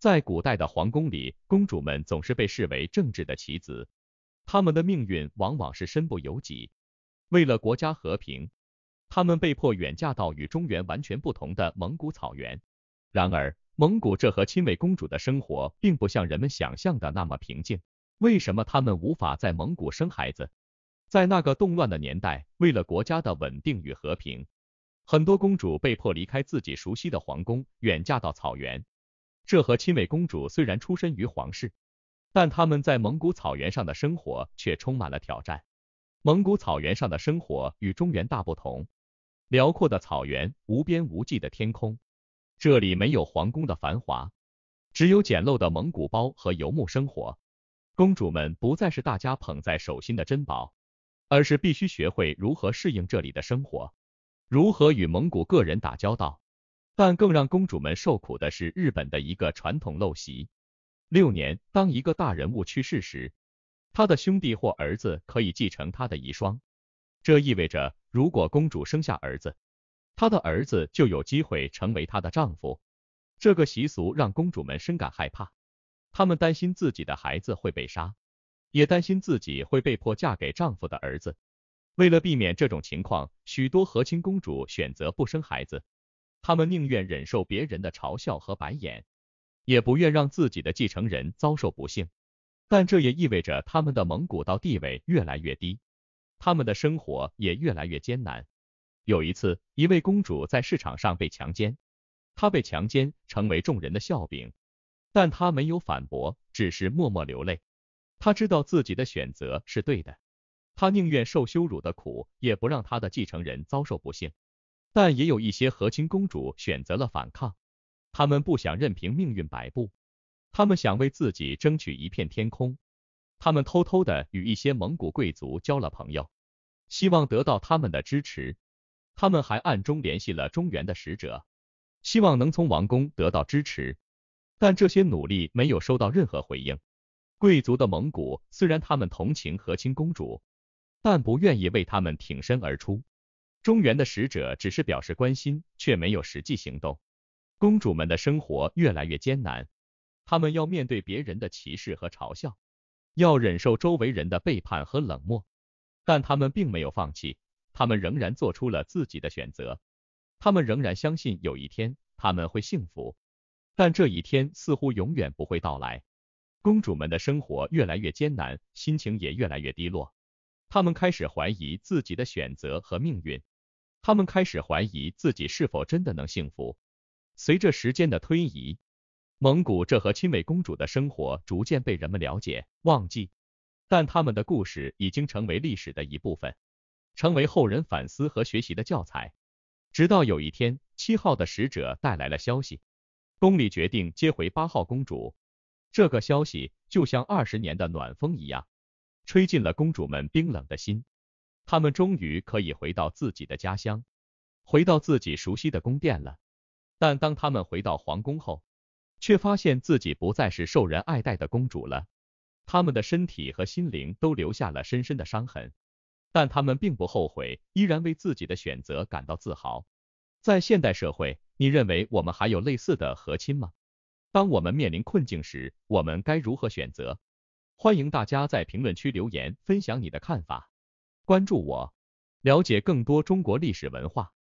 在古代的皇宫里，公主们总是被视为政治的棋子，她们的命运往往是身不由己。为了国家和平，她们被迫远嫁到与中原完全不同的蒙古草原。然而，蒙古这和亲卫公主的生活并不像人们想象的那么平静。为什么他们无法在蒙古生孩子？在那个动乱的年代，为了国家的稳定与和平，很多公主被迫离开自己熟悉的皇宫，远嫁到草原。这和亲卫公主虽然出身于皇室，但他们在蒙古草原上的生活却充满了挑战。蒙古草原上的生活与中原大不同，辽阔的草原，无边无际的天空，这里没有皇宫的繁华，只有简陋的蒙古包和游牧生活。公主们不再是大家捧在手心的珍宝，而是必须学会如何适应这里的生活，如何与蒙古个人打交道。但更让公主们受苦的是日本的一个传统陋习。六年，当一个大人物去世时，他的兄弟或儿子可以继承他的遗孀。这意味着，如果公主生下儿子，她的儿子就有机会成为她的丈夫。这个习俗让公主们深感害怕，她们担心自己的孩子会被杀，也担心自己会被迫嫁给丈夫的儿子。为了避免这种情况，许多和亲公主选择不生孩子。他们宁愿忍受别人的嘲笑和白眼，也不愿让自己的继承人遭受不幸。但这也意味着他们的蒙古道地位越来越低，他们的生活也越来越艰难。有一次，一位公主在市场上被强奸，她被强奸成为众人的笑柄，但她没有反驳，只是默默流泪。她知道自己的选择是对的，她宁愿受羞辱的苦，也不让她的继承人遭受不幸。但也有一些和亲公主选择了反抗，她们不想任凭命运摆布，她们想为自己争取一片天空。他们偷偷的与一些蒙古贵族交了朋友，希望得到他们的支持。他们还暗中联系了中原的使者，希望能从王宫得到支持。但这些努力没有收到任何回应。贵族的蒙古虽然他们同情和亲公主，但不愿意为他们挺身而出。中原的使者只是表示关心，却没有实际行动。公主们的生活越来越艰难，她们要面对别人的歧视和嘲笑，要忍受周围人的背叛和冷漠，但他们并没有放弃，他们仍然做出了自己的选择，他们仍然相信有一天他们会幸福，但这一天似乎永远不会到来。公主们的生活越来越艰难，心情也越来越低落。他们开始怀疑自己的选择和命运，他们开始怀疑自己是否真的能幸福。随着时间的推移，蒙古这和亲卫公主的生活逐渐被人们了解、忘记，但他们的故事已经成为历史的一部分，成为后人反思和学习的教材。直到有一天，七号的使者带来了消息，宫里决定接回八号公主。这个消息就像二十年的暖风一样。吹进了公主们冰冷的心，她们终于可以回到自己的家乡，回到自己熟悉的宫殿了。但当她们回到皇宫后，却发现自己不再是受人爱戴的公主了，她们的身体和心灵都留下了深深的伤痕。但她们并不后悔，依然为自己的选择感到自豪。在现代社会，你认为我们还有类似的和亲吗？当我们面临困境时，我们该如何选择？欢迎大家在评论区留言，分享你的看法。关注我，了解更多中国历史文化。